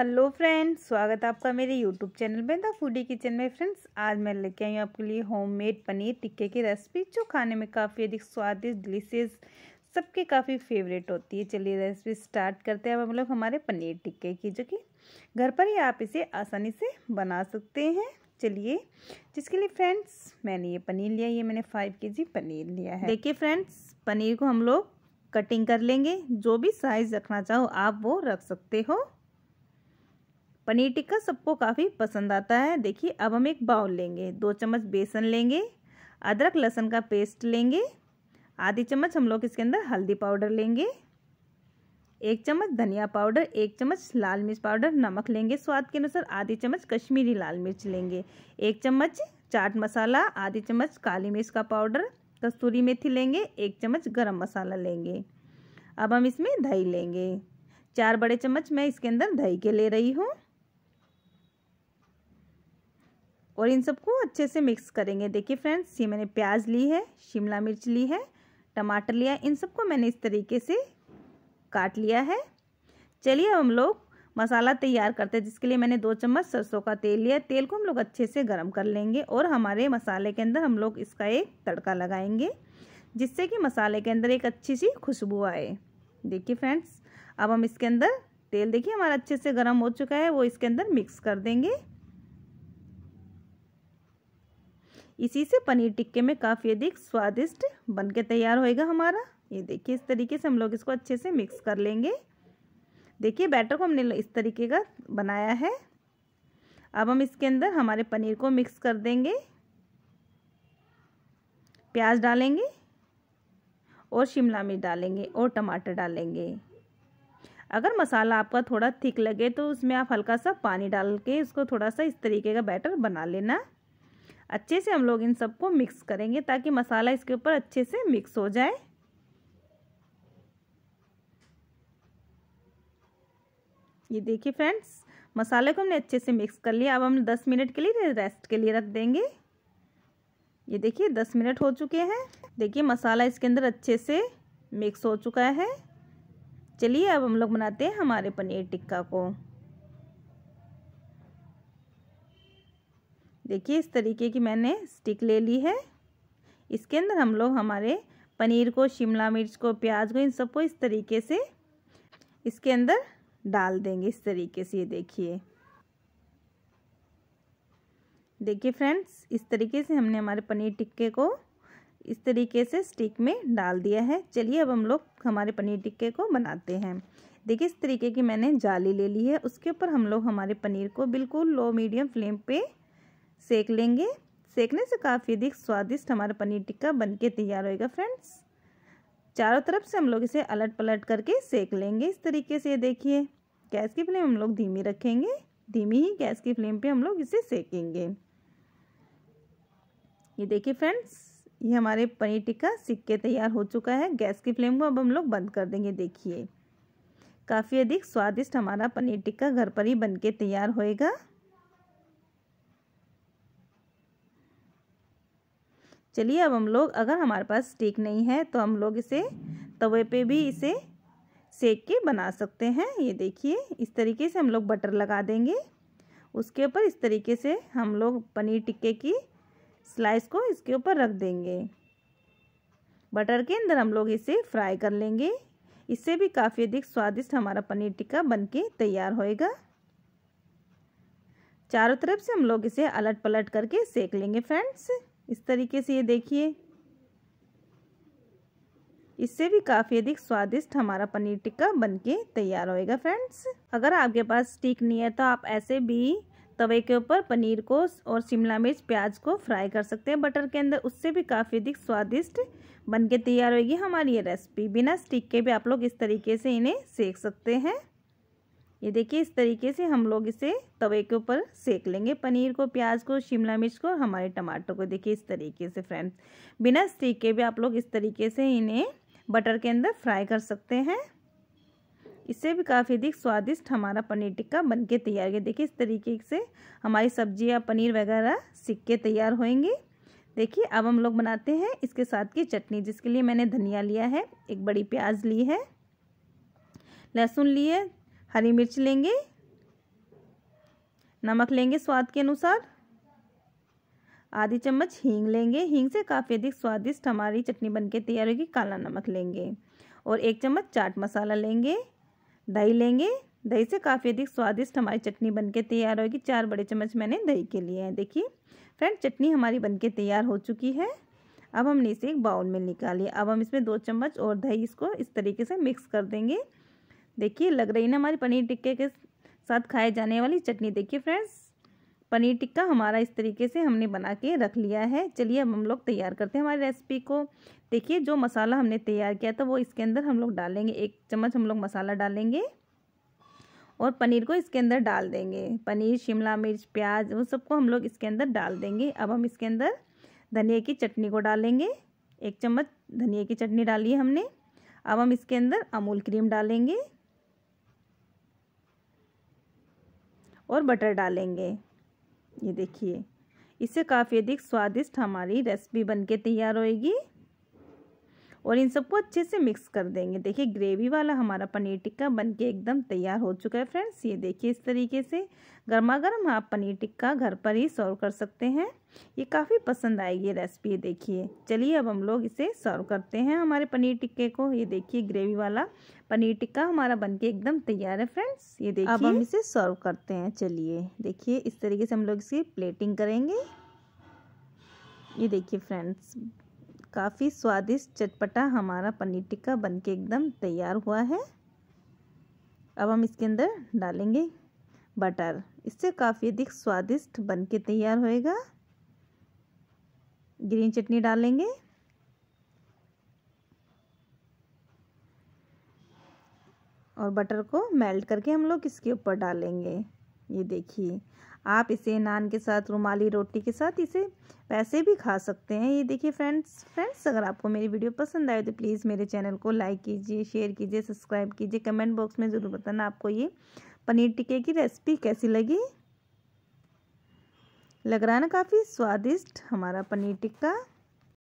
hello friends स्वागत है आपका मेरे यूट्यूब चैनल में द फूडी किचन में फ्रेंड्स आज मैं लेके आई हूँ आपके लिए होममेड पनीर टिक्के की रेसिपी जो खाने में काफ़ी अधिक स्वादिष्ट डिलीशियस सबके काफ़ी फेवरेट होती है चलिए रेसिपी स्टार्ट करते हैं अब हम लोग हमारे पनीर टिक्के की जो कि घर पर ही आप इसे आसानी से बना सकते हैं चलिए जिसके लिए फ्रेंड्स मैंने ये पनीर लिया ये मैंने फाइव के पनीर लिया है देखिए फ्रेंड्स पनीर को हम लोग कटिंग कर लेंगे जो भी साइज़ रखना चाहो आप वो रख सकते हो पनीर टिक्का सबको काफ़ी पसंद आता है देखिए अब हम एक बाउल लेंगे दो चम्मच बेसन लेंगे अदरक लहसन का पेस्ट लेंगे आधी चम्मच हम लोग इसके अंदर हल्दी पाउडर लेंगे एक चम्मच धनिया पाउडर एक चम्मच लाल मिर्च पाउडर नमक लेंगे स्वाद के अनुसार आधी चम्मच कश्मीरी लाल मिर्च लेंगे एक चम्मच चाट मसाला आधी चम्मच काली मिर्च का पाउडर कस्तूरी मेथी लेंगे एक चम्मच गरम मसाला लेंगे अब हम इसमें दही लेंगे चार बड़े चम्मच मैं इसके अंदर दही के ले रही हूँ और इन सबको अच्छे से मिक्स करेंगे देखिए फ्रेंड्स ये मैंने प्याज ली है शिमला मिर्च ली है टमाटर लिया इन सबको मैंने इस तरीके से काट लिया है चलिए हम लोग मसाला तैयार करते हैं जिसके लिए मैंने दो चम्मच सरसों का तेल लिया तेल को हम लोग अच्छे से गर्म कर लेंगे और हमारे मसाले के अंदर हम लोग इसका एक तड़का लगाएंगे जिससे कि मसाले के अंदर एक अच्छी सी खुशबू आए देखिए फ्रेंड्स अब हम इसके अंदर तेल देखिए हमारा अच्छे से गर्म हो चुका है वो इसके अंदर मिक्स कर देंगे इसी से पनीर टिक्के में काफ़ी अधिक स्वादिष्ट बन के तैयार होएगा हमारा ये देखिए इस तरीके से हम लोग इसको अच्छे से मिक्स कर लेंगे देखिए बैटर को हमने इस तरीके का बनाया है अब हम इसके अंदर हमारे पनीर को मिक्स कर देंगे प्याज डालेंगे और शिमला मिर्च डालेंगे और टमाटर डालेंगे अगर मसाला आपका थोड़ा थिक लगे तो उसमें आप हल्का सा पानी डाल के उसको थोड़ा सा इस तरीके का बैटर बना लेना अच्छे से हम लोग इन सबको मिक्स करेंगे ताकि मसाला इसके ऊपर अच्छे से मिक्स हो जाए ये देखिए फ्रेंड्स मसाले को हमने अच्छे से मिक्स कर लिया अब हम दस मिनट के लिए रेस्ट के लिए रख देंगे ये देखिए दस मिनट हो चुके हैं देखिए मसाला इसके अंदर अच्छे से मिक्स हो चुका है चलिए अब हम लोग बनाते हैं हमारे पनीर टिक्का को देखिए इस तरीके की मैंने स्टिक ले ली है इसके अंदर हम लोग हमारे पनीर को शिमला मिर्च को प्याज को इन सबको इस तरीके से इसके अंदर डाल देंगे इस तरीके से ये देखिए देखिए फ्रेंड्स इस तरीके से हमने हमारे पनीर टिक्के को इस तरीके से स्टिक में डाल दिया है चलिए अब हम लोग हमारे पनीर टिक्के को बनाते हैं देखिए इस तरीके की मैंने जाली ले ली है उसके ऊपर हम लोग हमारे पनीर को बिल्कुल लो मीडियम फ्लेम पे सेक लेंगे सेकने से काफ़ी अधिक स्वादिष्ट हमारा पनीर टिक्का बनके तैयार होएगा फ्रेंड्स चारों तरफ से हम लोग इसे अलट पलट करके सेक लेंगे इस तरीके से देखिए गैस की फ्लेम हम लोग धीमी रखेंगे धीमी ही गैस की फ्लेम पे हम लोग इसे सेकेंगे ये देखिए फ्रेंड्स ये हमारे पनीर टिक्का सीख के तैयार हो चुका है गैस की फ्लेम को अब हम लोग बंद कर देंगे देखिए काफ़ी अधिक स्वादिष्ट हमारा पनीर टिक्का घर पर ही बन के तैयार होएगा चलिए अब हम लोग अगर हमारे पास स्टिक नहीं है तो हम लोग इसे तवे पे भी इसे सेक के बना सकते हैं ये देखिए इस तरीके से हम लोग बटर लगा देंगे उसके ऊपर इस तरीके से हम लोग पनीर टिक्के की स्लाइस को इसके ऊपर रख देंगे बटर के अंदर हम लोग इसे फ्राई कर लेंगे इससे भी काफ़ी अधिक स्वादिष्ट हमारा पनीर टिक्का बनके तैयार होएगा चारों तरफ से हम लोग इसे अलट पलट करके सेक लेंगे फ्रेंड्स इस तरीके से ये देखिए इससे भी काफ़ी अधिक स्वादिष्ट हमारा पनीर टिक्का बनके तैयार होएगा फ्रेंड्स अगर आपके पास स्टिक नहीं है तो आप ऐसे भी तवे के ऊपर पनीर को और शिमला मिर्च प्याज को फ्राई कर सकते हैं बटर के अंदर उससे भी काफ़ी अधिक स्वादिष्ट बनके तैयार होगी हमारी ये रेसिपी बिना स्टिक के भी आप लोग इस तरीके से इन्हें सेक सकते हैं ये देखिए इस तरीके से हम लोग इसे तवे के ऊपर सेक लेंगे पनीर को प्याज को शिमला मिर्च को और हमारे टमाटर को देखिए इस तरीके से फ्रेंड्स बिना स्टीक के भी आप लोग इस तरीके से इन्हें बटर के अंदर फ्राई कर सकते हैं इससे भी काफ़ी अधिक स्वादिष्ट हमारा पनीर टिक्का बन के तैयार है देखिए इस तरीके से हमारी सब्जी या पनीर वगैरह सीख के तैयार होएंगे देखिए अब हम लोग बनाते हैं इसके साथ की चटनी जिसके लिए मैंने धनिया लिया है एक बड़ी प्याज ली है लहसुन लिए हरी मिर्च लेंगे नमक लेंगे स्वाद के अनुसार आधी चम्मच हींग लेंगे हींग से काफ़ी अधिक स्वादिष्ट हमारी चटनी बनके तैयार होगी काला नमक लेंगे और एक चम्मच चाट मसाला लेंगे दही लेंगे दही से काफ़ी अधिक स्वादिष्ट हमारी चटनी बनके तैयार होगी चार बड़े चम्मच मैंने दही के लिए हैं देखिए फ्रेंड चटनी हमारी बनके तैयार हो चुकी है अब हमने इसे एक बाउल में निकालिए अब हम इसमें दो चम्मच और दही इसको इस तरीके से मिक्स कर देंगे देखिए लग रही ना हमारी पनीर टिक्के के साथ खाए जाने वाली चटनी देखिए फ्रेंड्स पनीर टिक्का हमारा इस तरीके से हमने बना के रख लिया है चलिए अब हम लोग तैयार करते हैं हमारी रेसिपी को देखिए जो मसाला हमने तैयार किया था वो इसके अंदर हम लोग डालेंगे एक चम्मच हम लोग मसाला डालेंगे और पनीर को इसके अंदर डाल देंगे पनीर शिमला मिर्च प्याज वो सबको हम लोग इसके अंदर डाल देंगे अब हम इसके अंदर धनिया की चटनी को डालेंगे एक चम्मच धनिया की चटनी डाली है हमने अब हम इसके अंदर अमूल क्रीम डालेंगे और बटर डालेंगे ये देखिए इससे काफ़ी अधिक स्वादिष्ट हमारी रेसिपी बनके तैयार होएगी और इन सबको अच्छे से मिक्स कर देंगे देखिए ग्रेवी वाला हमारा पनीर टिक्का बन के एकदम तैयार हो चुका है फ्रेंड्स ये देखिए इस तरीके से गर्मा गर्म आप पनीर टिक्का घर पर ही सर्व कर सकते हैं ये काफ़ी पसंद आएगी ये रेसिपी देखिए चलिए अब हम लोग इसे सर्व करते हैं हमारे पनीर टिक्के को ये देखिए ग्रेवी वाला पनीर टिक्का हमारा के एकदम तैयार है फ्रेंड्स ये देखिए अब हम इसे सर्व करते हैं चलिए देखिए इस तरीके से हम लोग इसकी प्लेटिंग करेंगे ये देखिए फ्रेंड्स काफ़ी स्वादिष्ट चटपटा हमारा पनीर टिक्का बनके एकदम तैयार हुआ है अब हम इसके अंदर डालेंगे बटर इससे काफ़ी अधिक स्वादिष्ट बनके तैयार होएगा ग्रीन चटनी डालेंगे और बटर को मेल्ट करके हम लोग इसके ऊपर डालेंगे ये देखिए आप इसे नान के साथ रुमाली रोटी के साथ इसे वैसे भी खा सकते हैं ये देखिए फ्रेंड्स फ्रेंड्स अगर आपको मेरी वीडियो पसंद आए तो प्लीज़ मेरे चैनल को लाइक कीजिए शेयर कीजिए सब्सक्राइब कीजिए कमेंट बॉक्स में ज़रूर बताना आपको ये पनीर टिक्के की रेसिपी कैसी लगी लग रहा है ना काफ़ी स्वादिष्ट हमारा पनीर टिक्का